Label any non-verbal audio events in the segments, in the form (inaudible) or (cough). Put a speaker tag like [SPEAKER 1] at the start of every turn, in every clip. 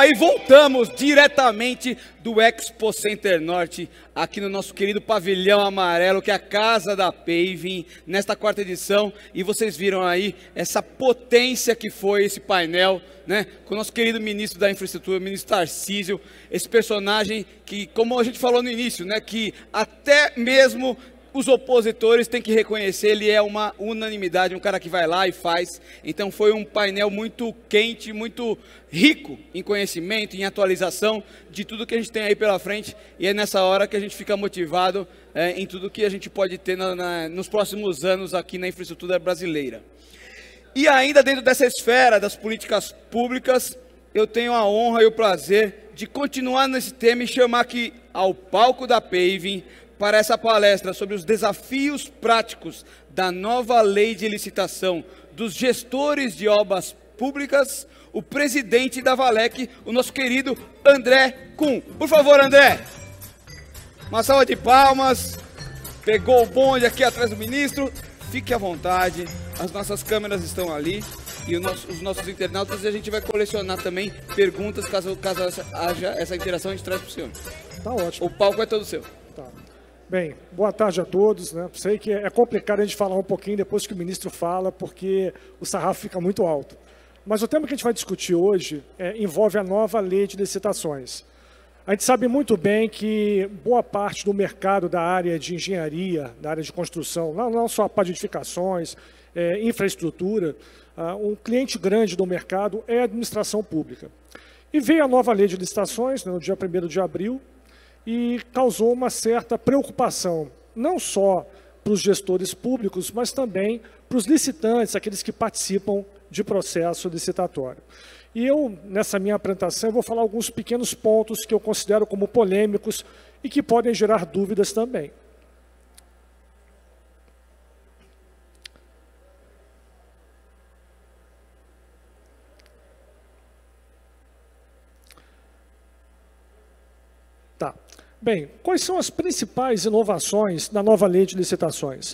[SPEAKER 1] aí voltamos diretamente do Expo Center Norte, aqui no nosso querido pavilhão amarelo, que é a casa da Paving, nesta quarta edição. E vocês viram aí essa potência que foi esse painel, né? Com o nosso querido ministro da Infraestrutura, o ministro Tarcísio, esse personagem que, como a gente falou no início, né? Que até mesmo os opositores têm que reconhecer, ele é uma unanimidade, um cara que vai lá e faz. Então foi um painel muito quente, muito rico em conhecimento, em atualização de tudo que a gente tem aí pela frente. E é nessa hora que a gente fica motivado é, em tudo que a gente pode ter na, na, nos próximos anos aqui na infraestrutura brasileira. E ainda dentro dessa esfera das políticas públicas, eu tenho a honra e o prazer de continuar nesse tema e chamar aqui ao palco da Paving para essa palestra sobre os desafios práticos da nova lei de licitação dos gestores de obras públicas, o presidente da Valec, o nosso querido André Kuhn. Por favor, André, uma salva de palmas. Pegou o bonde aqui atrás do ministro. Fique à vontade, as nossas câmeras estão ali e nosso, os nossos internautas e a gente vai colecionar também perguntas caso, caso haja essa interação a gente traz para o senhor. Tá ótimo. O palco é todo seu. Tá.
[SPEAKER 2] Bem, boa tarde a todos. Né? Sei que é complicado a gente falar um pouquinho depois que o ministro fala, porque o sarrafo fica muito alto. Mas o tema que a gente vai discutir hoje é, envolve a nova lei de licitações. A gente sabe muito bem que boa parte do mercado da área de engenharia, da área de construção, não, não só a parte de edificações, é, infraestrutura, ah, um cliente grande do mercado é a administração pública. E veio a nova lei de licitações, né, no dia 1 de abril, e causou uma certa preocupação, não só para os gestores públicos, mas também para os licitantes, aqueles que participam de processo licitatório. E eu, nessa minha apresentação, vou falar alguns pequenos pontos que eu considero como polêmicos e que podem gerar dúvidas também. Bem, quais são as principais inovações da nova lei de licitações?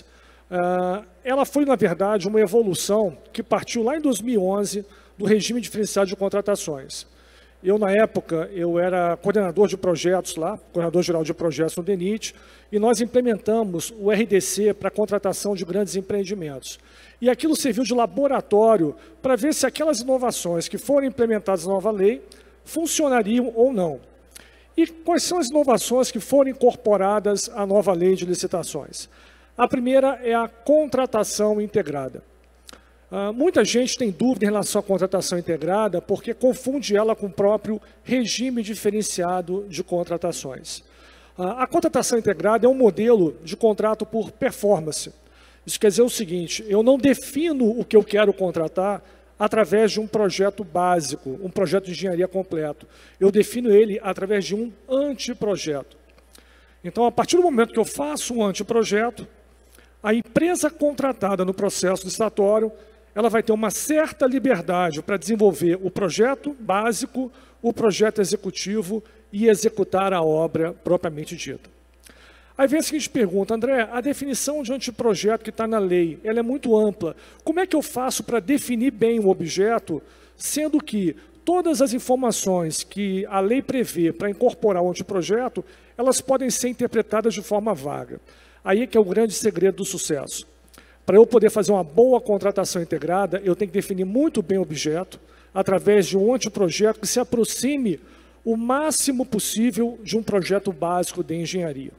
[SPEAKER 2] Uh, ela foi, na verdade, uma evolução que partiu lá em 2011 do regime diferenciado de contratações. Eu, na época, eu era coordenador de projetos lá, coordenador geral de projetos no DENIT, e nós implementamos o RDC para contratação de grandes empreendimentos. E aquilo serviu de laboratório para ver se aquelas inovações que foram implementadas na nova lei funcionariam ou não. E quais são as inovações que foram incorporadas à nova lei de licitações? A primeira é a contratação integrada. Uh, muita gente tem dúvida em relação à contratação integrada porque confunde ela com o próprio regime diferenciado de contratações. Uh, a contratação integrada é um modelo de contrato por performance. Isso quer dizer o seguinte: eu não defino o que eu quero contratar, através de um projeto básico, um projeto de engenharia completo. Eu defino ele através de um anteprojeto. Então, a partir do momento que eu faço um anteprojeto, a empresa contratada no processo licitatório, ela vai ter uma certa liberdade para desenvolver o projeto básico, o projeto executivo e executar a obra propriamente dita. Aí vem a seguinte pergunta, André, a definição de anteprojeto que está na lei, ela é muito ampla. Como é que eu faço para definir bem o objeto, sendo que todas as informações que a lei prevê para incorporar o anteprojeto, elas podem ser interpretadas de forma vaga. Aí é que é o grande segredo do sucesso. Para eu poder fazer uma boa contratação integrada, eu tenho que definir muito bem o objeto, através de um anteprojeto que se aproxime o máximo possível de um projeto básico de engenharia.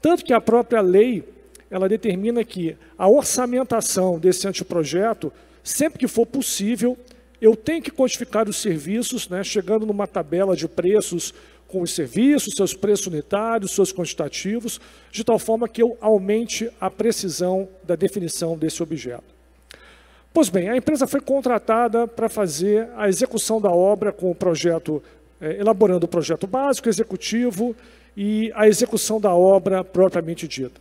[SPEAKER 2] Tanto que a própria lei, ela determina que a orçamentação desse anteprojeto, sempre que for possível, eu tenho que quantificar os serviços, né, chegando numa tabela de preços com os serviços, seus preços unitários, seus quantitativos, de tal forma que eu aumente a precisão da definição desse objeto. Pois bem, a empresa foi contratada para fazer a execução da obra com o projeto, eh, elaborando o projeto básico, executivo e a execução da obra propriamente dita.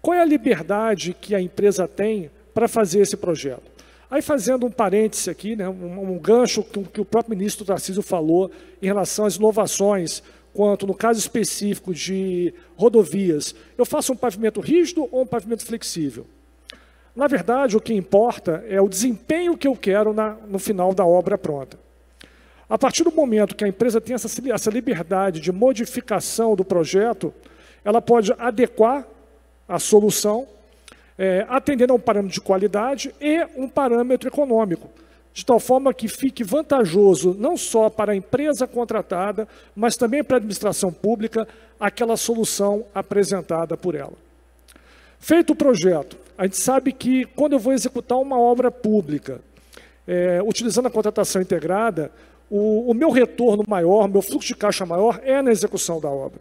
[SPEAKER 2] Qual é a liberdade que a empresa tem para fazer esse projeto? Aí fazendo um parêntese aqui, né, um, um gancho que, que, o próprio ministro Tarcísio falou em relação às inovações, quanto no caso específico de rodovias, eu faço um pavimento rígido ou um pavimento flexível? Na verdade, o que importa é o desempenho que eu quero na, no final da obra pronta. A partir do momento que a empresa tem essa, essa liberdade de modificação do projeto, ela pode adequar a solução, é, atendendo a um parâmetro de qualidade e um parâmetro econômico, de tal forma que fique vantajoso não só para a empresa contratada, mas também para a administração pública, aquela solução apresentada por ela. Feito o projeto, a gente sabe que quando eu vou executar uma obra pública, é, utilizando a contratação integrada, o, o meu retorno maior, meu fluxo de caixa maior é na execução da obra.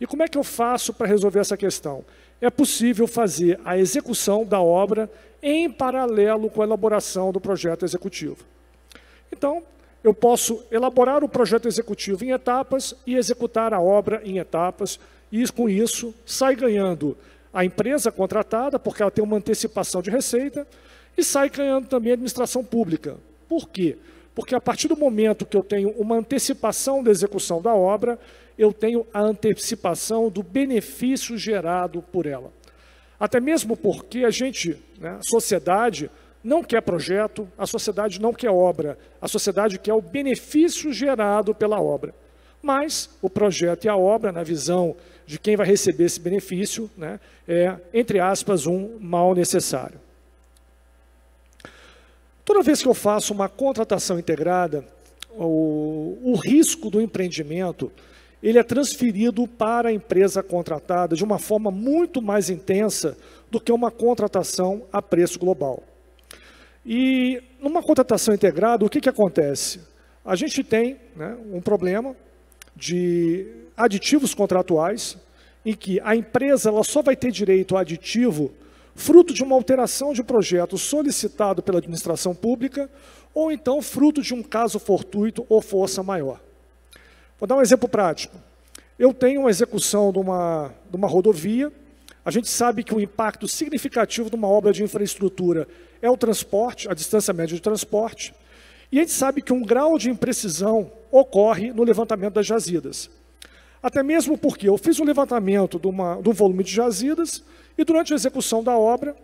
[SPEAKER 2] E como é que eu faço para resolver essa questão? É possível fazer a execução da obra em paralelo com a elaboração do projeto executivo. Então, eu posso elaborar o projeto executivo em etapas e executar a obra em etapas, e com isso sai ganhando a empresa contratada, porque ela tem uma antecipação de receita, e sai ganhando também a administração pública. Por quê? Porque a partir do momento que eu tenho uma antecipação da execução da obra, eu tenho a antecipação do benefício gerado por ela. Até mesmo porque a gente, né, a sociedade, não quer projeto, a sociedade não quer obra, a sociedade quer o benefício gerado pela obra. Mas o projeto e a obra, na visão de quem vai receber esse benefício, né, é, entre aspas, um mal necessário. Toda vez que eu faço uma contratação integrada, o, o risco do empreendimento ele é transferido para a empresa contratada de uma forma muito mais intensa do que uma contratação a preço global. E numa contratação integrada, o que, que acontece? A gente tem né, um problema de aditivos contratuais, em que a empresa ela só vai ter direito ao aditivo fruto de uma alteração de projeto solicitado pela administração pública, ou então fruto de um caso fortuito ou força maior. Vou dar um exemplo prático. Eu tenho uma execução de uma, de uma rodovia, a gente sabe que o impacto significativo de uma obra de infraestrutura é o transporte, a distância média de transporte, e a gente sabe que um grau de imprecisão ocorre no levantamento das jazidas. Até mesmo porque eu fiz o um levantamento de uma, do volume de jazidas e durante a execução da obra,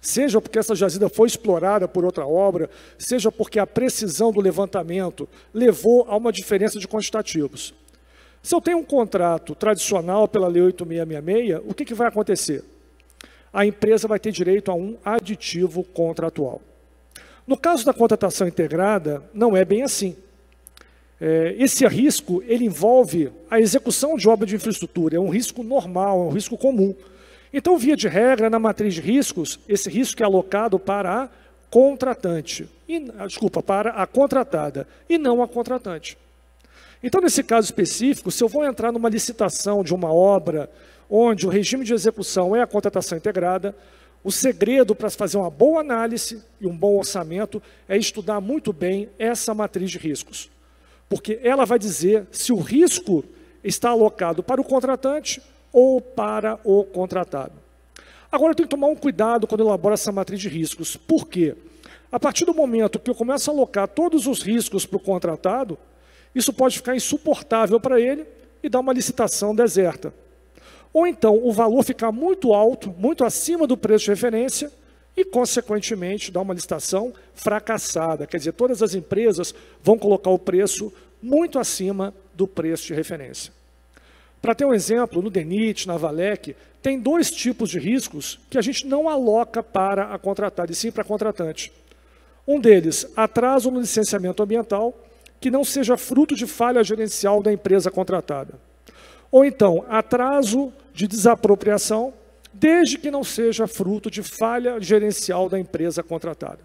[SPEAKER 2] seja porque essa jazida foi explorada por outra obra, seja porque a precisão do levantamento levou a uma diferença de quantitativos. Se eu tenho um contrato tradicional pela Lei 8666, o que, que vai acontecer? A empresa vai ter direito a um aditivo contratual. No caso da contratação integrada, não é bem assim. É, esse risco ele envolve a execução de obra de infraestrutura, é um risco normal, é um risco comum. Então, via de regra, na matriz de riscos, esse risco é alocado para a contratante, e, ah, desculpa, para a contratada, e não a contratante. Então, nesse caso específico, se eu vou entrar numa licitação de uma obra onde o regime de execução é a contratação integrada, o segredo para fazer uma boa análise e um bom orçamento é estudar muito bem essa matriz de riscos. Porque ela vai dizer se o risco está alocado para o contratante ou para o contratado. Agora, eu tenho que tomar um cuidado quando eu elaboro essa matriz de riscos. Por quê? A partir do momento que eu começo a alocar todos os riscos para o contratado, isso pode ficar insuportável para ele e dar uma licitação deserta. Ou então o valor ficar muito alto, muito acima do preço de referência, e, consequentemente, dá uma licitação fracassada. Quer dizer, todas as empresas vão colocar o preço muito acima do preço de referência. Para ter um exemplo, no DENIT, na Valec, tem dois tipos de riscos que a gente não aloca para a contratada, e sim para a contratante. Um deles, atraso no licenciamento ambiental, que não seja fruto de falha gerencial da empresa contratada. Ou então, atraso de desapropriação, desde que não seja fruto de falha gerencial da empresa contratada.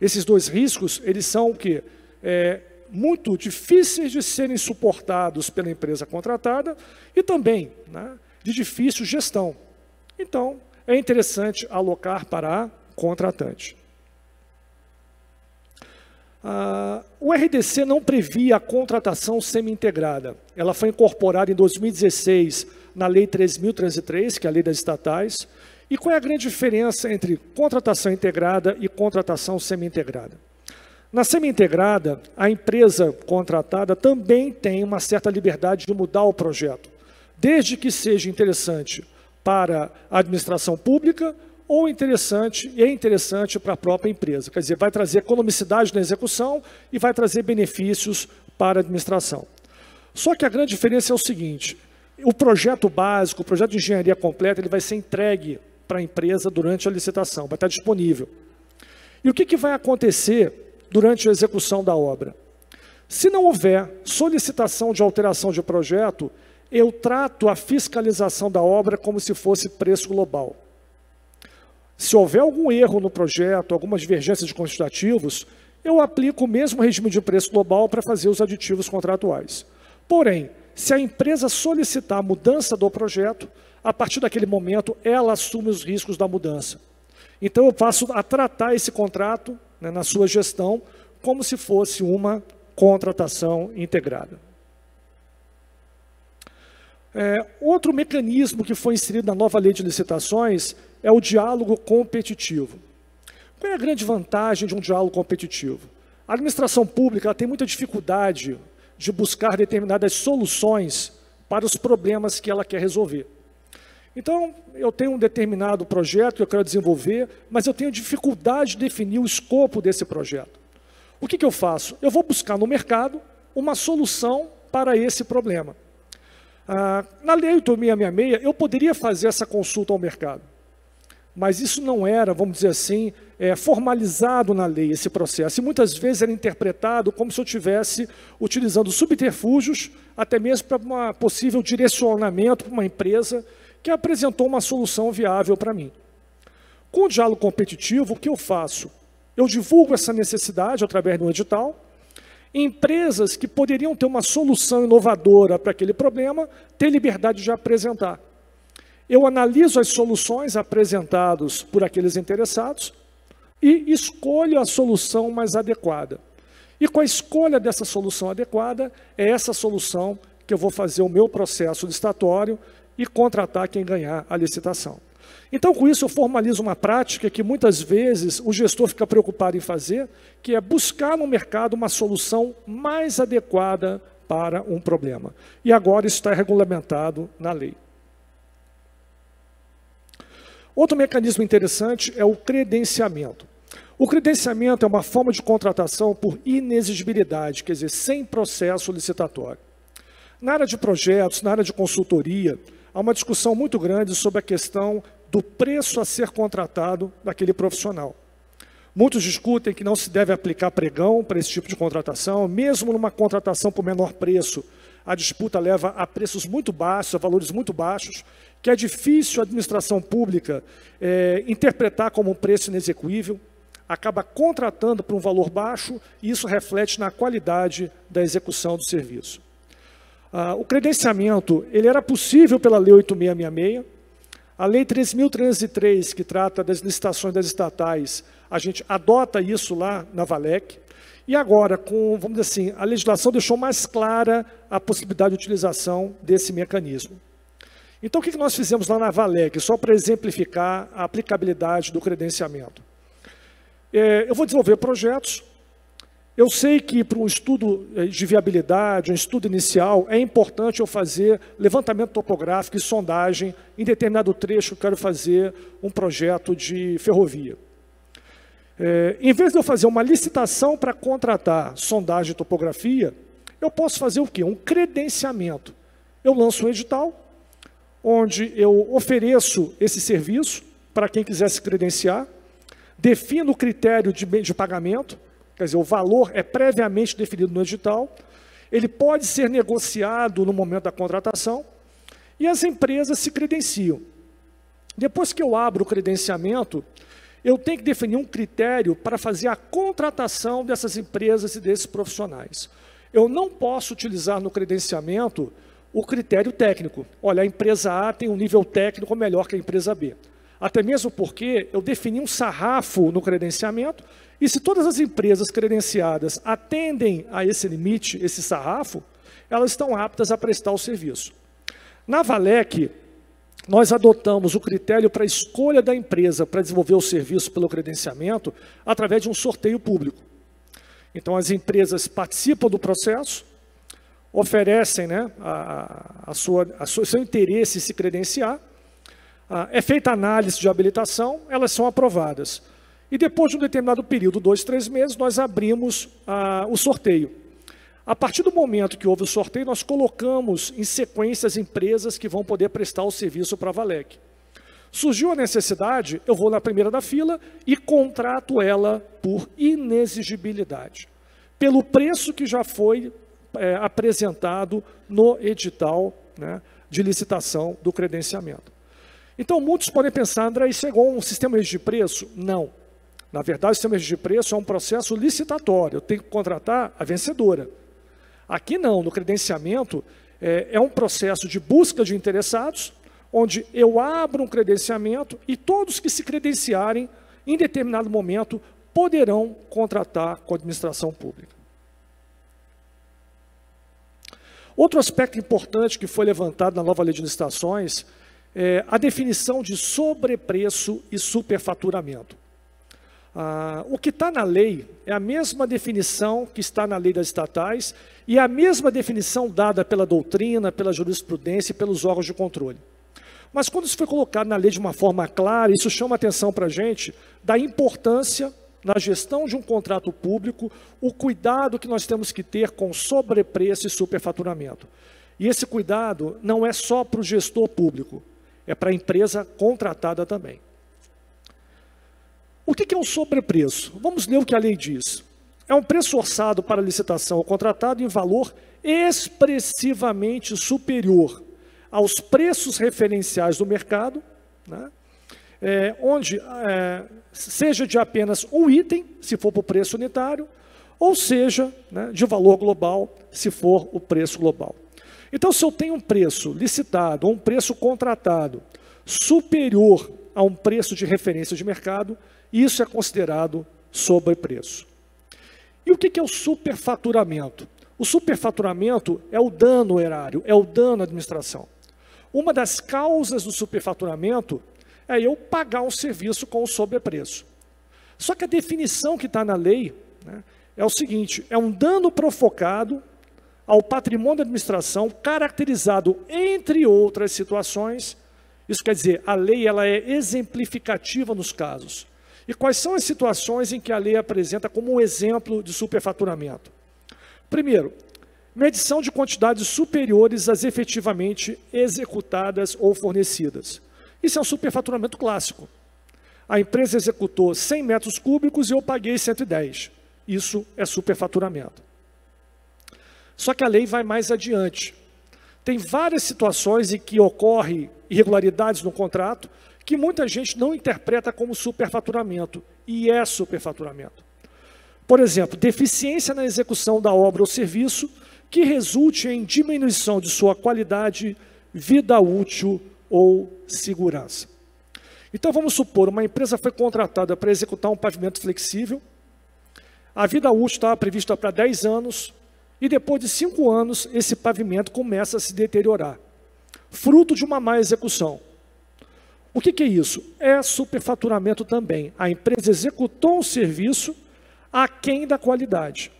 [SPEAKER 2] Esses dois riscos, eles são o quê? É, muito difíceis de serem suportados pela empresa contratada e também né, de difícil gestão. Então, é interessante alocar para a contratante. Ah, o RDC não previa a contratação semi-integrada. Ela foi incorporada em 2016 na Lei 3.303, que é a Lei das Estatais. E qual é a grande diferença entre contratação integrada e contratação semi-integrada? Na semi-integrada, a empresa contratada também tem uma certa liberdade de mudar o projeto, desde que seja interessante para a administração pública ou interessante e é interessante para a própria empresa. Quer dizer, vai trazer economicidade na execução e vai trazer benefícios para a administração. Só que a grande diferença é o seguinte: o projeto básico, o projeto de engenharia completa, ele vai ser entregue para a empresa durante a licitação, vai estar disponível. E o que, que vai acontecer durante a execução da obra? Se não houver solicitação de alteração de projeto, eu trato a fiscalização da obra como se fosse preço global. Se houver algum erro no projeto, alguma divergência de quantitativos, eu aplico o mesmo regime de preço global para fazer os aditivos contratuais. Porém, se a empresa solicitar a mudança do projeto, a partir daquele momento ela assume os riscos da mudança. Então eu passo a tratar esse contrato né, na sua gestão como se fosse uma contratação integrada. É, outro mecanismo que foi inserido na nova lei de licitações é o diálogo competitivo. Qual é a grande vantagem de um diálogo competitivo? A administração pública tem muita dificuldade de buscar determinadas soluções para os problemas que ela quer resolver. Então, eu tenho um determinado projeto que eu quero desenvolver, mas eu tenho dificuldade de definir o escopo desse projeto. O que, que eu faço? Eu vou buscar no mercado uma solução para esse problema. Ah, na lei 8666, eu poderia fazer essa consulta ao mercado mas isso não era, vamos dizer assim, é, formalizado na lei, esse processo. E muitas vezes era interpretado como se eu estivesse utilizando subterfúgios, até mesmo para um possível direcionamento para uma empresa que apresentou uma solução viável para mim. Com o diálogo competitivo, o que eu faço? Eu divulgo essa necessidade através de um edital. Empresas que poderiam ter uma solução inovadora para aquele problema, ter liberdade de apresentar. Eu analiso as soluções apresentadas por aqueles interessados e escolho a solução mais adequada. E com a escolha dessa solução adequada, é essa solução que eu vou fazer o meu processo licitatório e contratar quem ganhar a licitação. Então, com isso, eu formalizo uma prática que muitas vezes o gestor fica preocupado em fazer, que é buscar no mercado uma solução mais adequada para um problema. E agora isso está regulamentado na lei. Outro mecanismo interessante é o credenciamento. O credenciamento é uma forma de contratação por inexigibilidade, quer dizer, sem processo licitatório. Na área de projetos, na área de consultoria, há uma discussão muito grande sobre a questão do preço a ser contratado daquele profissional. Muitos discutem que não se deve aplicar pregão para esse tipo de contratação, mesmo numa contratação por menor preço. A disputa leva a preços muito baixos, a valores muito baixos, que é difícil a administração pública é, interpretar como um preço inexecuível, acaba contratando por um valor baixo e isso reflete na qualidade da execução do serviço. Ah, o credenciamento ele era possível pela Lei 8666, a Lei 3.303, que trata das licitações das estatais, a gente adota isso lá na VALEC, e agora, com, vamos dizer assim, a legislação deixou mais clara a possibilidade de utilização desse mecanismo. Então, o que nós fizemos lá na Valeg, só para exemplificar a aplicabilidade do credenciamento? É, eu vou desenvolver projetos. Eu sei que para um estudo é, de viabilidade, um estudo inicial, é importante eu fazer levantamento topográfico e sondagem em determinado trecho que eu quero fazer um projeto de ferrovia. É, em vez de eu fazer uma licitação para contratar sondagem e topografia, eu posso fazer o quê? Um credenciamento. Eu lanço um edital, onde eu ofereço esse serviço para quem quiser se credenciar, defino o critério de, de pagamento, quer dizer, o valor é previamente definido no edital, ele pode ser negociado no momento da contratação e as empresas se credenciam. Depois que eu abro o credenciamento, eu tenho que definir um critério para fazer a contratação dessas empresas e desses profissionais. Eu não posso utilizar no credenciamento o critério técnico. Olha, a empresa A tem um nível técnico melhor que a empresa B. Até mesmo porque eu defini um sarrafo no credenciamento, e se todas as empresas credenciadas atendem a esse limite, esse sarrafo, elas estão aptas a prestar o serviço. Na Valec, nós adotamos o critério para a escolha da empresa para desenvolver o serviço pelo credenciamento através de um sorteio público. Então, as empresas participam do processo, oferecem né, a, a sua, a sua, seu interesse em se credenciar, é feita análise de habilitação, elas são aprovadas. E depois de um determinado período, dois, três meses, nós abrimos a, o sorteio. A partir do momento que houve o sorteio, nós colocamos em sequência as empresas que vão poder prestar o serviço para a Valec. Surgiu a necessidade, eu vou na primeira da fila e contrato ela por inexigibilidade. Pelo preço que já foi é, apresentado no edital né, de licitação do credenciamento. Então, muitos podem pensar, André, isso é igual um sistema de preço? Não. Na verdade, o sistema de preço é um processo licitatório, eu tenho que contratar a vencedora. Aqui não, no credenciamento, é, é um processo de busca de interessados, onde eu abro um credenciamento e todos que se credenciarem, em determinado momento, poderão contratar com a administração pública. Outro aspecto importante que foi levantado na nova lei de licitações é a definição de sobrepreço e superfaturamento. Ah, o que está na lei é a mesma definição que está na lei das estatais e é a mesma definição dada pela doutrina, pela jurisprudência e pelos órgãos de controle. Mas quando isso foi colocado na lei de uma forma clara, isso chama atenção para a gente da importância na gestão de um contrato público o cuidado que nós temos que ter com sobrepreço e superfaturamento. E esse cuidado não é só para o gestor público, é para a empresa contratada também. O que é um sobrepreço? Vamos ler o que a lei diz. É um preço orçado para licitação ou contratado em valor expressivamente superior aos preços referenciais do mercado, né? é, onde é, seja de apenas um item, se for o preço unitário, ou seja, né, de valor global, se for o preço global. Então, se eu tenho um preço licitado ou um preço contratado superior a um preço de referência de mercado, isso é considerado sobrepreço. E o que é o superfaturamento? O superfaturamento é o dano erário, é o dano à administração. Uma das causas do superfaturamento é eu pagar um serviço com sobrepreço. Só que a definição que está na lei né, é o seguinte: é um dano provocado ao patrimônio da administração, caracterizado, entre outras situações, isso quer dizer, a lei ela é exemplificativa nos casos. E quais são as situações em que a lei apresenta como um exemplo de superfaturamento? Primeiro, medição de quantidades superiores às efetivamente executadas ou fornecidas. Isso é o superfaturamento clássico. A empresa executou 100 metros cúbicos e eu paguei 110. Isso é superfaturamento. Só que a lei vai mais adiante. Tem várias situações em que ocorre irregularidades no contrato que muita gente não interpreta como superfaturamento, e é superfaturamento. Por exemplo, deficiência na execução da obra ou serviço que resulte em diminuição de sua qualidade, vida útil ou segurança. Então vamos supor, uma empresa foi contratada para executar um pavimento flexível, a vida útil estava prevista para 10 anos, e depois de 5 anos esse pavimento começa a se deteriorar, fruto de uma má execução. O que, que é isso? É superfaturamento também. A empresa executou um serviço aquém da qualidade.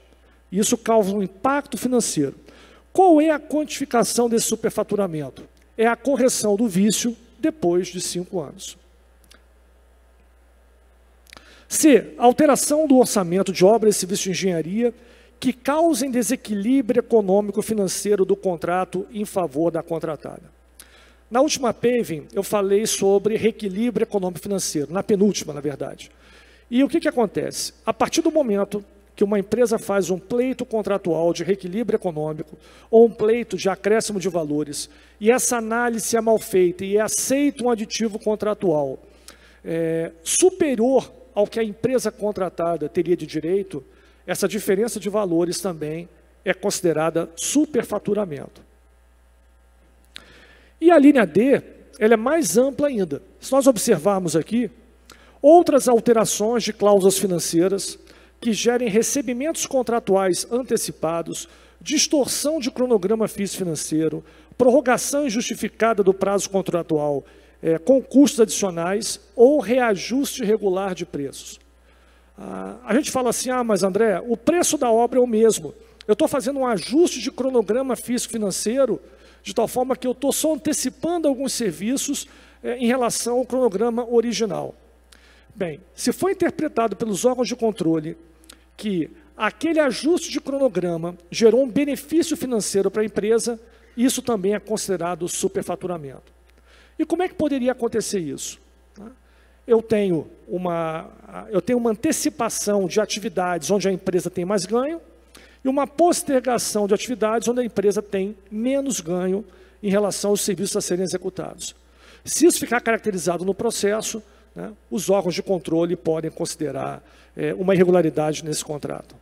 [SPEAKER 2] Isso causa um impacto financeiro. Qual é a quantificação desse superfaturamento? é a correção do vício depois de cinco anos. C. Alteração do orçamento de obra e serviço de engenharia que causem desequilíbrio econômico-financeiro do contrato em favor da contratada. Na última paving, eu falei sobre reequilíbrio econômico-financeiro, na penúltima, na verdade. E o que, que acontece? A partir do momento que uma empresa faz um pleito contratual de reequilíbrio econômico ou um pleito de acréscimo de valores e essa análise é mal feita e é aceito um aditivo contratual é, superior ao que a empresa contratada teria de direito, essa diferença de valores também é considerada superfaturamento. E a linha D, ela é mais ampla ainda. Se nós observarmos aqui, outras alterações de cláusulas financeiras que gerem recebimentos contratuais antecipados, distorção de cronograma fisso financeiro, prorrogação injustificada do prazo contratual, é, eh, concursos adicionais ou reajuste regular de preços. Ah, a gente fala assim, ah, mas André, o preço da obra é o mesmo. Eu estou fazendo um ajuste de cronograma físico financeiro, de tal forma que eu estou só antecipando alguns serviços é, em relação ao cronograma original. Bem, se foi interpretado pelos órgãos de controle que aquele ajuste de cronograma gerou um benefício financeiro para a empresa, isso também é considerado superfaturamento. E como é que poderia acontecer isso? Eu tenho uma, eu tenho uma antecipação de atividades onde a empresa tem mais ganho e uma postergação de atividades onde a empresa tem menos ganho em relação aos serviços a serem executados. Se isso ficar caracterizado no processo, né, os órgãos de controle podem considerar é, uma irregularidade nesse contrato.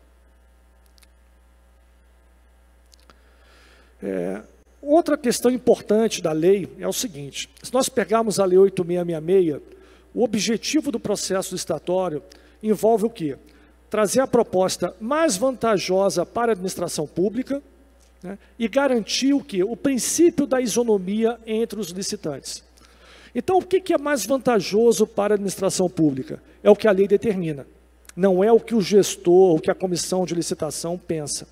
[SPEAKER 2] É, outra questão importante da lei é o seguinte: se nós pegarmos a Lei 8666, o objetivo do processo estatório envolve o quê? Trazer a proposta mais vantajosa para a administração pública né, e garantir o quê? O princípio da isonomia entre os licitantes. Então, o que é mais vantajoso para a administração pública? É o que a lei determina, não é o que o gestor, o que a comissão de licitação pensa.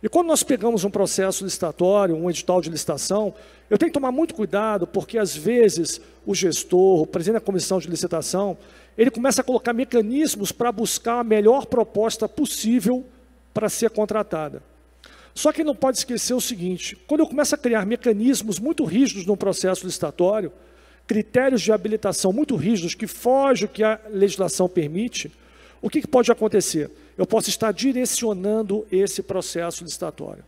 [SPEAKER 2] E quando nós pegamos um processo licitatório, um edital de licitação, eu tenho que tomar muito cuidado, porque às vezes o gestor, o presidente da comissão de licitação, ele começa a colocar mecanismos para buscar a melhor proposta possível para ser contratada. Só que não pode esquecer o seguinte: quando eu começo a criar mecanismos muito rígidos no processo licitatório, critérios de habilitação muito rígidos que fogem o que a legislação permite, o que, que pode acontecer? Eu posso estar direcionando esse processo licitatório.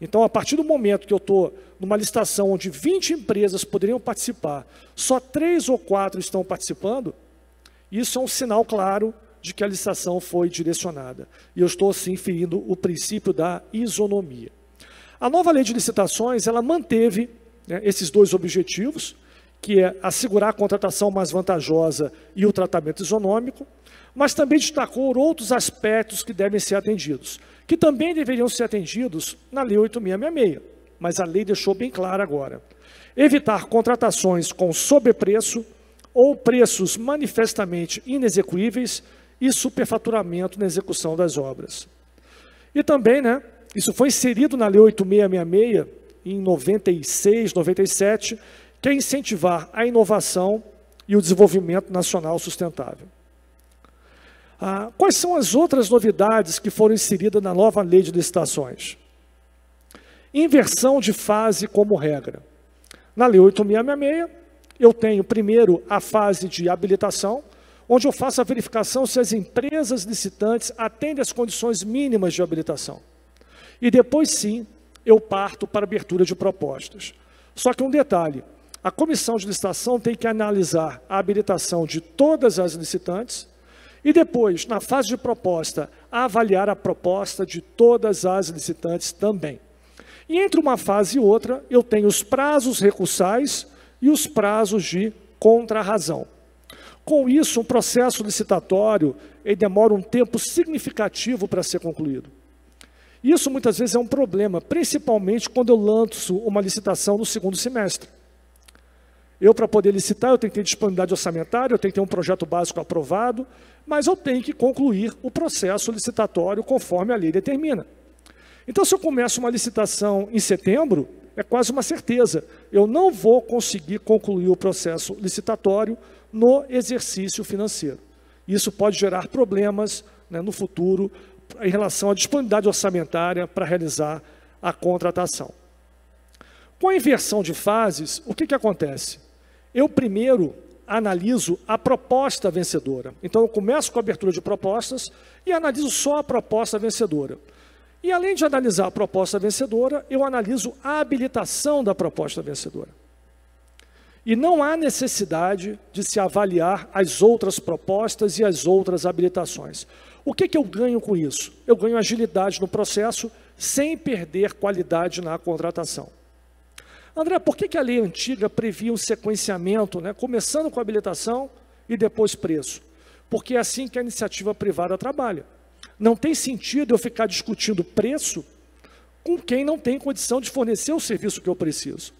[SPEAKER 2] Então, a partir do momento que eu estou numa licitação onde 20 empresas poderiam participar, só três ou quatro estão participando, isso é um sinal claro de que a licitação foi direcionada. E eu estou, assim, ferindo o princípio da isonomia. A nova lei de licitações, ela manteve né, esses dois objetivos, que é assegurar a contratação mais vantajosa e o tratamento isonômico, mas também destacou outros aspectos que devem ser atendidos, que também deveriam ser atendidos na Lei 8666, mas a lei deixou bem claro agora. Evitar contratações com sobrepreço ou preços manifestamente inexecuíveis e superfaturamento na execução das obras. E também, né, isso foi inserido na Lei 8666, em 96, 97, que é incentivar a inovação e o desenvolvimento nacional sustentável. Ah, quais são as outras novidades que foram inseridas na nova lei de licitações? Inversão de fase como regra. Na lei 8666, eu tenho primeiro a fase de habilitação, onde eu faço a verificação se as empresas licitantes atendem as condições mínimas de habilitação. E depois sim, eu parto para abertura de propostas. Só que um detalhe, a comissão de licitação tem que analisar a habilitação de todas as licitantes e depois, na fase de proposta, avaliar a proposta de todas as licitantes também. E entre uma fase e outra, eu tenho os prazos recursais e os prazos de contrarrazão. Com isso, um processo licitatório ele demora um tempo significativo para ser concluído. Isso muitas vezes é um problema, principalmente quando eu lanço uma licitação no segundo semestre. Eu, para poder licitar, eu tenho que ter disponibilidade orçamentária, eu tenho que ter um projeto básico aprovado, mas eu tenho que concluir o processo licitatório conforme a lei determina. Então, se eu começo uma licitação em setembro, é quase uma certeza. Eu não vou conseguir concluir o processo licitatório no exercício financeiro. Isso pode gerar problemas né, no futuro em relação à disponibilidade orçamentária para realizar a contratação. Com a inversão de fases, o que, que acontece? Eu primeiro analiso a proposta vencedora. Então eu começo com a abertura de propostas e analiso só a proposta vencedora. E além de analisar a proposta vencedora, eu analiso a habilitação da proposta vencedora. E não há necessidade de se avaliar as outras propostas e as outras habilitações. O que, que eu ganho com isso? Eu ganho agilidade no processo sem perder qualidade na contratação. André, por que, que a lei antiga previa um sequenciamento, né, começando com habilitação e depois preço? Porque é assim que a iniciativa privada trabalha. Não tem sentido eu ficar discutindo preço com quem não tem condição de fornecer o serviço que eu preciso.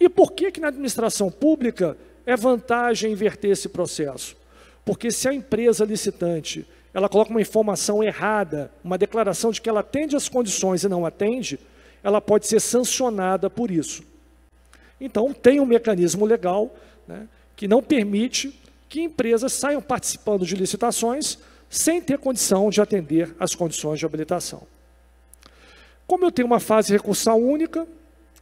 [SPEAKER 2] E por que, que na administração pública é vantagem inverter esse processo? Porque se a empresa licitante ela coloca uma informação errada, uma declaração de que ela atende as condições e não atende, ela pode ser sancionada por isso. Então, tem um mecanismo legal né, que não permite que empresas saiam participando de licitações sem ter condição de atender às condições de habilitação. Como eu tenho uma fase recursal única,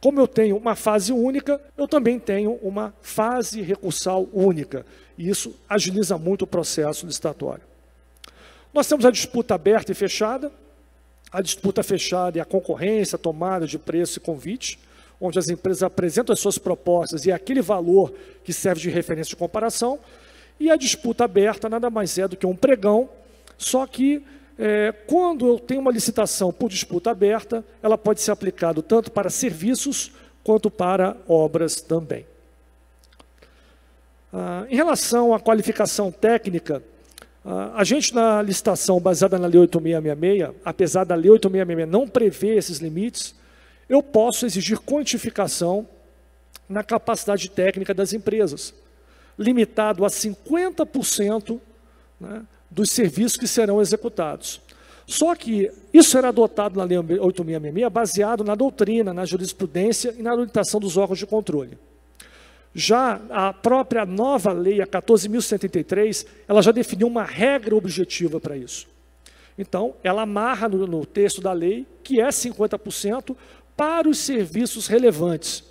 [SPEAKER 2] como eu tenho uma fase única, eu também tenho uma fase recursal única. E isso agiliza muito o processo licitatório. Nós temos a disputa aberta e fechada, a disputa fechada e a concorrência, a tomada de preço e convite, onde as empresas apresentam as suas propostas e é aquele valor que serve de referência de comparação, e a disputa aberta nada mais é do que um pregão, só que é, quando eu tenho uma licitação por disputa aberta, ela pode ser aplicada tanto para serviços quanto para obras também. Ah, em relação à qualificação técnica, ah, a gente, na licitação baseada na Lei 8666, apesar da Lei 8666 não prever esses limites, eu posso exigir quantificação na capacidade técnica das empresas, limitado a 50% né, dos serviços que serão executados. Só que isso era adotado na Lei 8666 baseado na doutrina, na jurisprudência e na orientação dos órgãos de controle já a própria nova lei, a 14.173, ela já definiu uma regra objetiva para isso. Então, ela amarra no, no, texto da lei que é 50% para os serviços relevantes.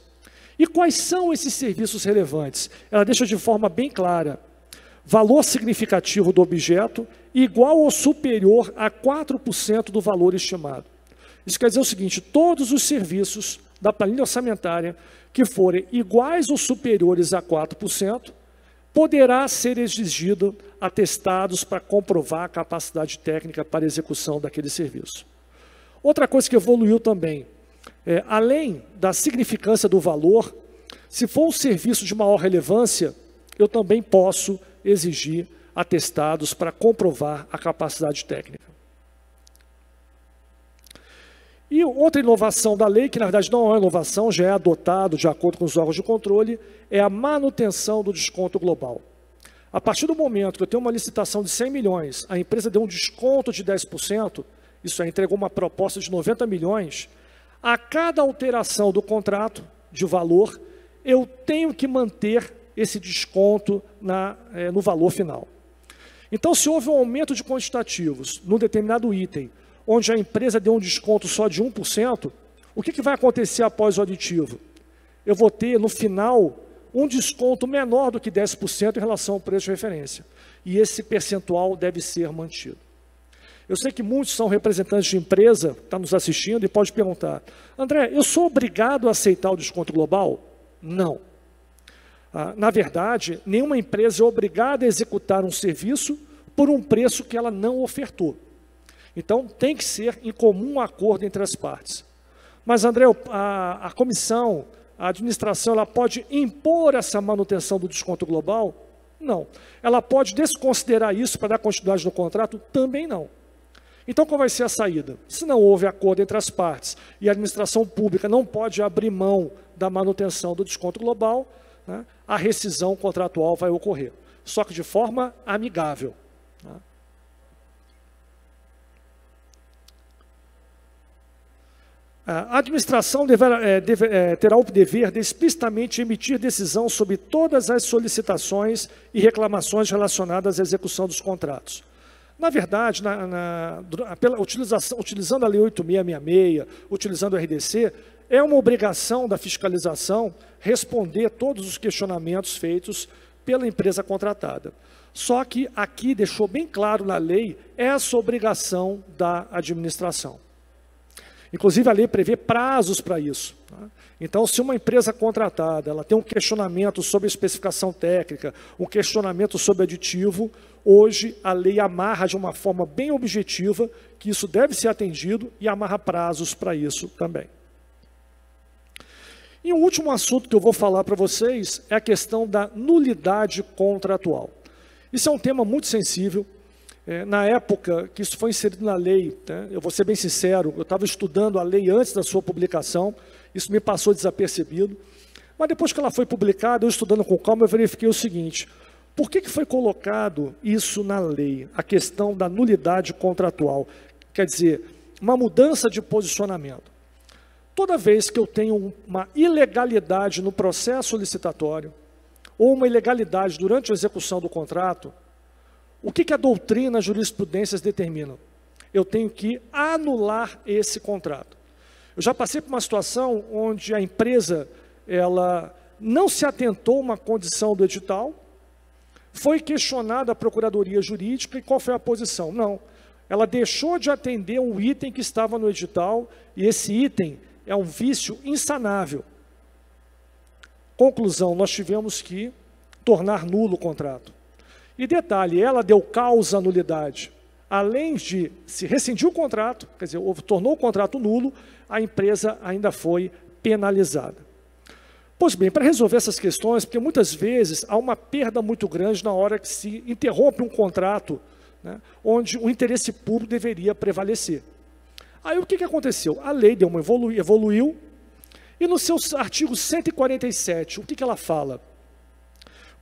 [SPEAKER 2] E quais são esses serviços relevantes? Ela deixa de forma bem clara: valor significativo do objeto igual ou superior a 4% do valor estimado. Isso quer dizer o seguinte: todos os serviços da planilha orçamentária que forem iguais ou superiores a 4%, poderá ser exigido atestados para comprovar a capacidade técnica para execução daquele serviço. Outra coisa que evoluiu também, é, além da significância do valor, se for um serviço de maior relevância, eu também posso exigir atestados para comprovar a capacidade técnica. E outra inovação da lei, que na verdade não é uma inovação, já é adotado de acordo com os órgãos de controle, é a manutenção do desconto global. A partir do momento que eu tenho uma licitação de 100 milhões, a empresa deu um desconto de 10%, isso aí entregou uma proposta de 90 milhões, a cada alteração do contrato de valor, eu tenho que manter esse desconto na, eh, no valor final. Então, se houve um aumento de quantitativos num determinado item, onde a empresa deu um desconto só de 1%, o que, que vai acontecer após o aditivo? Eu vou ter, no final, um desconto menor do que 10% em relação ao preço de referência. E esse percentual deve ser mantido. Eu sei que muitos são representantes de empresa, está nos assistindo e pode perguntar: André, eu sou obrigado a aceitar o desconto global? Não. Ah, na verdade, nenhuma empresa é obrigada a executar um serviço por um preço que ela não ofertou. Então, tem que ser em comum acordo entre as partes. Mas, André, a, a comissão, a administração, ela pode impor essa manutenção do desconto global? Não. Ela pode desconsiderar isso para dar continuidade no contrato? Também não. Então, qual vai ser a saída? Se não houve acordo entre as partes e a administração pública não pode abrir mão da manutenção do desconto global, né, a rescisão contratual vai ocorrer, só que de forma amigável. A administração deverá, é, é, terá o dever de explicitamente emitir decisão sobre todas as solicitações e reclamações relacionadas à execução dos contratos. Na verdade, na, na, pela utilização, utilizando a Lei 8666, utilizando o RDC, é uma obrigação da fiscalização responder todos os questionamentos feitos pela empresa contratada. Só que aqui deixou bem claro na lei essa obrigação da administração. Inclusive a lei prevê prazos para isso. Tá? Então, se uma empresa contratada ela tem um questionamento sobre especificação técnica, um questionamento sobre aditivo, hoje a lei amarra de uma forma bem objetiva que isso deve ser atendido e amarra prazos para isso também. E o último assunto que eu vou falar para vocês é a questão da nulidade contratual. Isso é um tema muito sensível, é, na época que isso foi inserido na lei, né, eu vou ser bem sincero, eu estava estudando a lei antes da sua publicação, isso me passou desapercebido, mas depois que ela foi publicada, eu estudando com calma, eu verifiquei o seguinte, por que, que foi colocado isso na lei, a questão da nulidade contratual? Quer dizer, uma mudança de posicionamento. Toda vez que eu tenho uma ilegalidade no processo licitatório, ou uma ilegalidade durante a execução do contrato, o que, que a doutrina, as jurisprudências determinam? Eu tenho que anular esse contrato. Eu já passei por uma situação onde a empresa ela não se atentou a uma condição do edital, foi questionada a procuradoria jurídica e qual foi a posição? Não, ela deixou de atender um item que estava no edital e esse item é um vício insanável. Conclusão, nós tivemos que tornar nulo o contrato. E detalhe, ela deu causa à nulidade. Além de se rescindir o contrato, quer dizer, tornou o contrato nulo, a empresa ainda foi penalizada. Pois bem, para resolver essas questões, porque muitas vezes há uma perda muito grande na hora que se interrompe um contrato, né, onde o interesse público deveria prevalecer. Aí o que, que aconteceu? A lei deu uma evolu evoluiu, e no seu artigo 147, o que, que ela fala?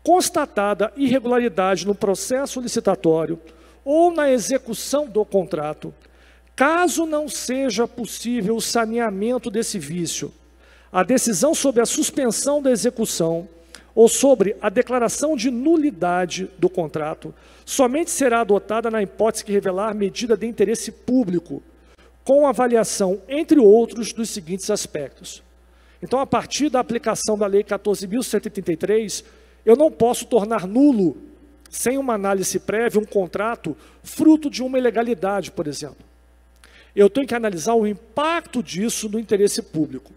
[SPEAKER 2] constatada irregularidade no processo licitatório ou na execução do contrato, caso não seja possível o saneamento desse vício, a decisão sobre a suspensão da execução ou sobre a declaração de nulidade do contrato somente será adotada na hipótese que revelar medida de interesse público, com avaliação, entre outros, dos seguintes aspectos. Então, a partir da aplicação da Lei 14.133, eu não posso tornar nulo, sem uma análise prévia, um contrato fruto de uma ilegalidade, por exemplo. Eu tenho que analisar o impacto disso no interesse público.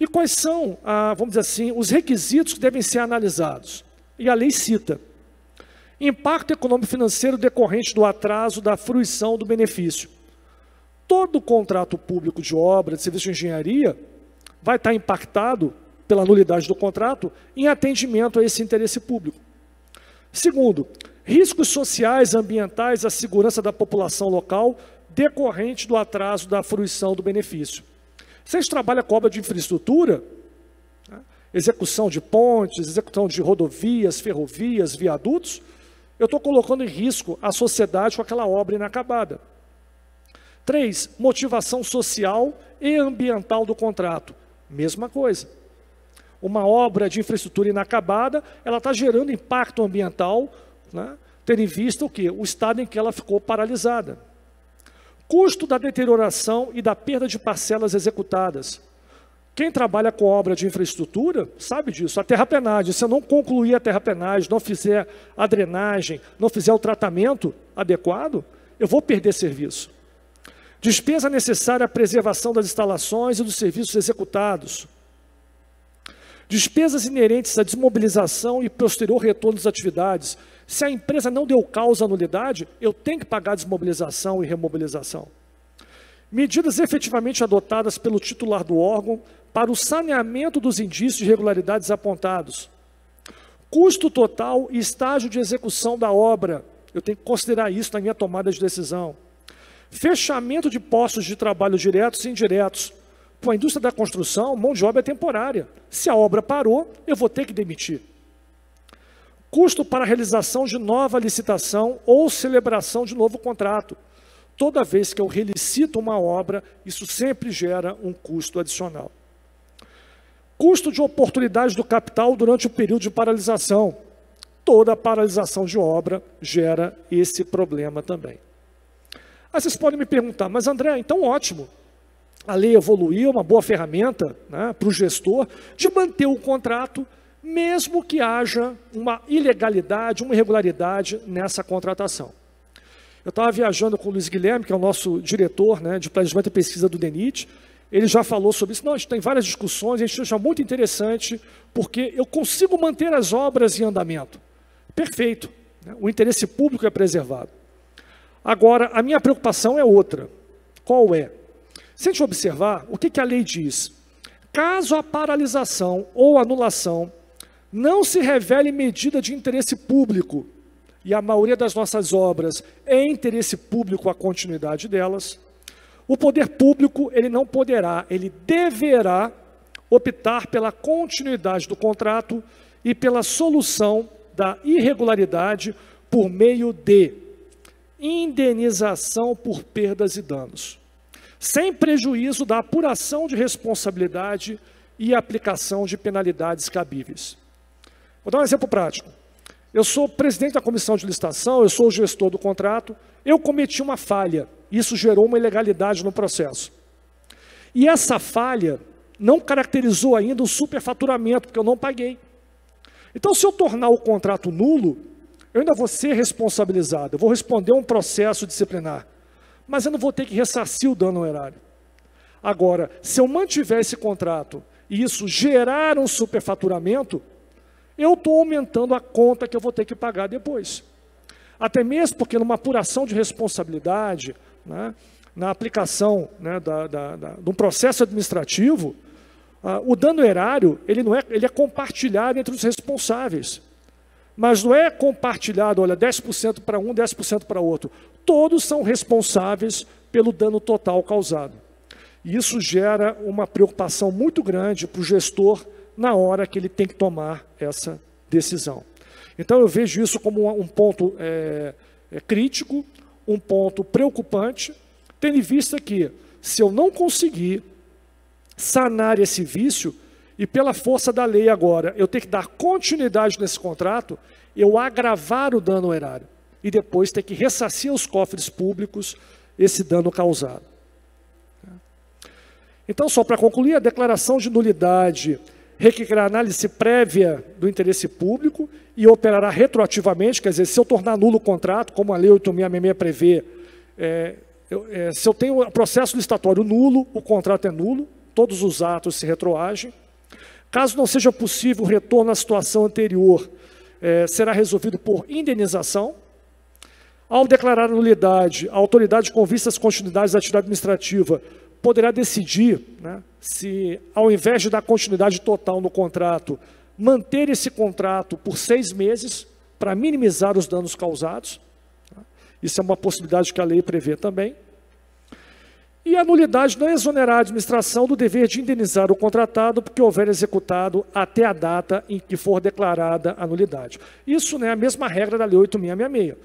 [SPEAKER 2] E quais são, ah, vamos dizer assim, os requisitos que devem ser analisados? E a lei cita: impacto econômico-financeiro decorrente do atraso da fruição do benefício. Todo contrato público de obra, de serviço de engenharia, vai estar impactado pela nulidade do contrato em atendimento a esse interesse público. Segundo, riscos sociais, ambientais à segurança da população local decorrente do atraso da fruição do benefício. gente trabalha com obra de infraestrutura, né? execução de pontes, execução de rodovias, ferrovias, viadutos, eu estou colocando em risco a sociedade com aquela obra inacabada. Três, motivação social e ambiental do contrato. Mesma coisa uma obra de infraestrutura inacabada, ela está gerando impacto ambiental, né, tendo em vista o que? O estado em que ela ficou paralisada. Custo da deterioração e da perda de parcelas executadas. Quem trabalha com obra de infraestrutura sabe disso. A terraplenagem, se eu não concluir a terraplenagem, não fizer a drenagem, não fizer o tratamento adequado, eu vou perder serviço. Despesa necessária à preservação das instalações e dos serviços executados. Despesas inerentes à desmobilização e posterior retorno das atividades. Se a empresa não deu causa à nulidade, eu tenho que pagar desmobilização e remobilização. Medidas efetivamente adotadas pelo titular do órgão para o saneamento dos indícios de irregularidades apontados. Custo total e estágio de execução da obra. Eu tenho que considerar isso na minha tomada de decisão. Fechamento de postos de trabalho diretos e indiretos com a indústria da construção, mão de obra é temporária. Se a obra parou, eu vou ter que demitir. Custo para a realização de nova licitação ou celebração de novo contrato. Toda vez que eu relicito uma obra, isso sempre gera um custo adicional. Custo de oportunidade do capital durante o período de paralisação. Toda paralisação de obra gera esse problema também. Aí vocês podem me perguntar, mas André, então ótimo, a lei evoluiu, uma boa ferramenta né, para o gestor, de manter o contrato, mesmo que haja uma ilegalidade, uma irregularidade nessa contratação. Eu estava viajando com o Luiz Guilherme, que é o nosso diretor né, de planejamento e pesquisa do DENIT, ele já falou sobre isso. Não, a gente tem várias discussões, a gente acha muito interessante, porque eu consigo manter as obras em andamento. Perfeito. Né? O interesse público é preservado. Agora, a minha preocupação é outra. Qual é? Se a gente observar, o que, que a lei diz? Caso a paralisação ou anulação não se revele medida de interesse público, e a maioria das nossas obras é interesse público a continuidade delas, o poder público ele não poderá, ele deverá optar pela continuidade do contrato e pela solução da irregularidade por meio de indenização por perdas e danos sem prejuízo da apuração de responsabilidade e aplicação de penalidades cabíveis. Vou dar um exemplo prático. Eu sou presidente da comissão de licitação, eu sou o gestor do contrato, eu cometi uma falha, isso gerou uma ilegalidade no processo. E essa falha não caracterizou ainda o superfaturamento, porque eu não paguei. Então, se eu tornar o contrato nulo, eu ainda vou ser responsabilizado, eu vou responder a um processo disciplinar mas eu não vou ter que ressarcir o dano erário. Agora, se eu mantiver esse contrato e isso gerar um superfaturamento, eu estou aumentando a conta que eu vou ter que pagar depois. Até mesmo porque numa apuração de responsabilidade, né, na aplicação né, da, da, da, de um processo administrativo, ah, o dano erário ele não é, ele é compartilhado entre os responsáveis. Mas não é compartilhado, olha, 10% para um, 10% para outro. Todos são responsáveis pelo dano total causado. E isso gera uma preocupação muito grande para o gestor na hora que ele tem que tomar essa decisão. Então eu vejo isso como um ponto é, é, crítico, um ponto preocupante, tendo em vista que se eu não conseguir sanar esse vício, e pela força da lei agora eu ter que dar continuidade nesse contrato, eu agravar o dano erário e depois ter que ressarcir aos cofres públicos esse dano causado. Então, só para concluir, a declaração de nulidade requerirá análise prévia do interesse público e operará retroativamente, quer dizer, se eu tornar nulo o contrato, como a Lei 8666 prevê, é, eu, é, se eu tenho processo licitatório nulo, o contrato é nulo, todos os atos se retroagem, Caso não seja possível o retorno à situação anterior, é, será resolvido por indenização. Ao declarar a nulidade, a autoridade com vista às continuidades da atividade administrativa poderá decidir né, se, ao invés de dar continuidade total no contrato, manter esse contrato por seis meses para minimizar os danos causados. Né. Isso é uma possibilidade que a lei prevê também. E a nulidade não exonerar a administração do dever de indenizar o contratado porque houver executado até a data em que for declarada a nulidade. Isso né, é a mesma regra da Lei 8666.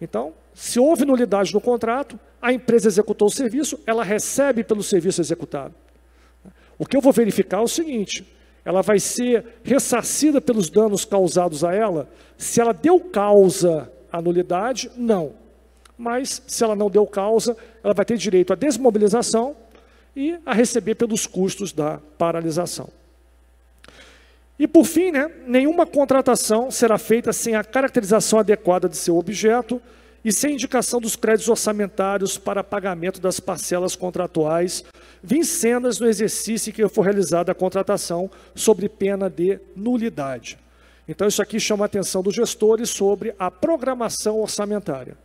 [SPEAKER 2] Então, se houve nulidade no contrato, a empresa executou o serviço, ela recebe pelo serviço executado. O que eu vou verificar é o seguinte: ela vai ser ressarcida pelos danos causados a ela? Se ela deu causa à nulidade, não mas se ela não deu causa, ela vai ter direito à desmobilização e a receber pelos custos da paralisação. E por fim, né, nenhuma contratação será feita sem a caracterização adequada de seu objeto e sem indicação dos créditos orçamentários para pagamento das parcelas contratuais vincendas no exercício em que for realizada a contratação, sobre pena de nulidade. Então, isso aqui chama a atenção dos gestores sobre a programação orçamentária.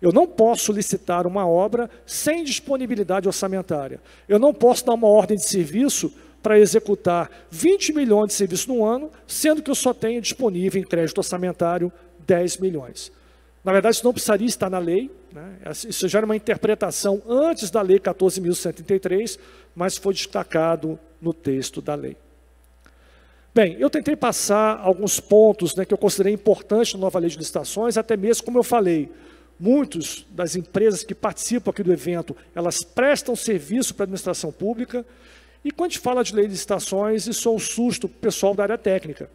[SPEAKER 2] Eu não posso licitar uma obra sem disponibilidade orçamentária. Eu não posso dar uma ordem de serviço para executar 20 milhões de serviços no ano, sendo que eu só tenho disponível em crédito orçamentário 10 milhões. Na verdade, isso não precisaria estar na lei, né? isso já era uma interpretação antes da Lei 14.133, mas foi destacado no texto da lei. Bem, eu tentei passar alguns pontos né, que eu considerei importantes na nova lei de licitações, até mesmo como eu falei, Muitos das empresas que participam aqui do evento, elas prestam serviço para a administração pública. E quando a gente fala de lei de licitações, isso é um susto para o pessoal da área técnica.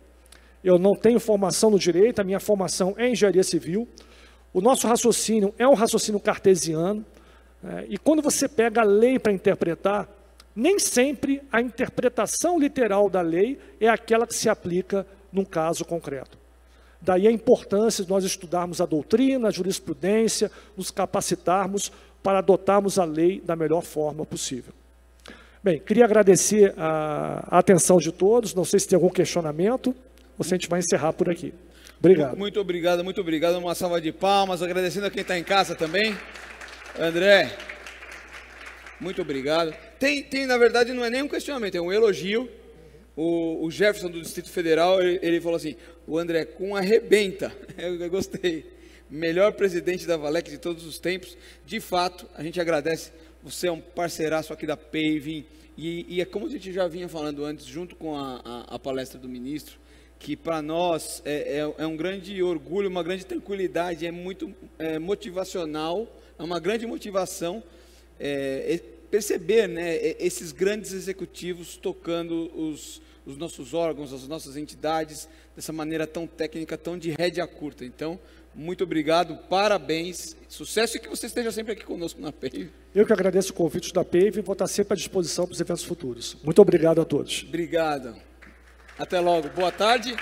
[SPEAKER 2] Eu não tenho formação no direito, a minha formação é engenharia civil. O nosso raciocínio é um raciocínio cartesiano. Né? E quando você pega a lei para interpretar, nem sempre a interpretação literal da lei é aquela que se aplica num caso concreto. Daí a importância de nós estudarmos a doutrina, a jurisprudência, nos capacitarmos para adotarmos a lei da melhor forma possível. Bem, queria agradecer a, atenção de todos. Não sei se tem algum questionamento ou se a gente vai encerrar por aqui.
[SPEAKER 1] Obrigado. Muito obrigado, muito obrigado. Uma salva de palmas, agradecendo a quem está em casa também. André, muito obrigado. Tem, tem, na verdade, não é nem um questionamento, é um elogio o, o Jefferson do Distrito Federal, ele, ele, falou assim, o André Kuhn arrebenta, (laughs) eu, eu gostei, melhor presidente da Valec de todos os tempos, de fato, a gente agradece, você é um parceiraço aqui da Paving, e, e é como a gente já vinha falando antes, junto com a, a, a palestra do ministro, que para nós é, é, é, um grande orgulho, uma grande tranquilidade, é muito é, motivacional, é uma grande motivação é, perceber né, esses grandes executivos tocando os, os nossos órgãos, as nossas entidades, dessa maneira tão técnica, tão de rédea curta. Então, muito obrigado, parabéns, sucesso e que você esteja sempre aqui conosco na PAVE.
[SPEAKER 2] Eu que agradeço o convite da PAVE e vou estar sempre à disposição para os eventos futuros. Muito obrigado a todos.
[SPEAKER 1] Obrigado. Até logo. Boa tarde.